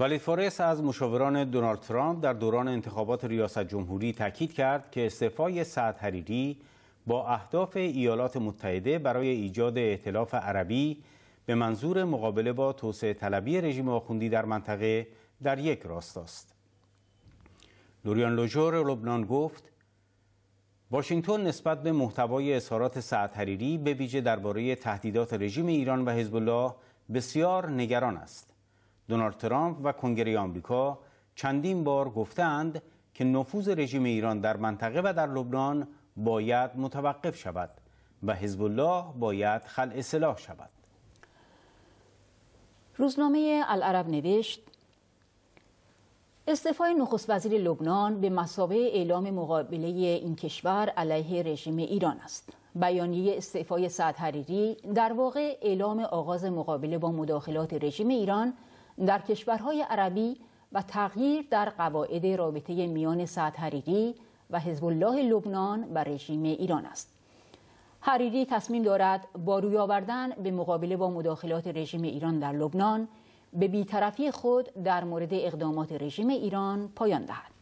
ولی فارس از مشاوران دونالد ترامپ در دوران انتخابات ریاست جمهوری تاکید کرد که استعفای سعد حریری با اهداف ایالات متحده برای ایجاد ائتلاف عربی به منظور مقابله با توسعه طلبی رژیم آخوندی در منطقه در یک راست است. لوریان لوژور لبنان گفت واشنگتن نسبت به محتوای اظهارات سعد حریری به ویژه درباره تهدیدات رژیم ایران و حزب الله بسیار نگران است. دونالد ترامپ و کنگره آمریکا چندین بار گفتند که نفوذ رژیم ایران در منطقه و در لبنان باید متوقف شود و حزب الله باید خلع سلاح شود. روزنامه العرب نوشت استعفای نخست وزیر لبنان به مسابه اعلام مقابله این کشور علیه رژیم ایران است. بیانیه استعفای سعد حریری در واقع اعلام آغاز مقابله با مداخلات رژیم ایران در کشورهای عربی و تغییر در قواعد رابطه میان سعد حریری و حزب الله لبنان و رژیم ایران است. حریری تصمیم دارد با روی آوردن به مقابله با مداخلات رژیم ایران در لبنان به بیطرفی خود در مورد اقدامات رژیم ایران پایان دهد.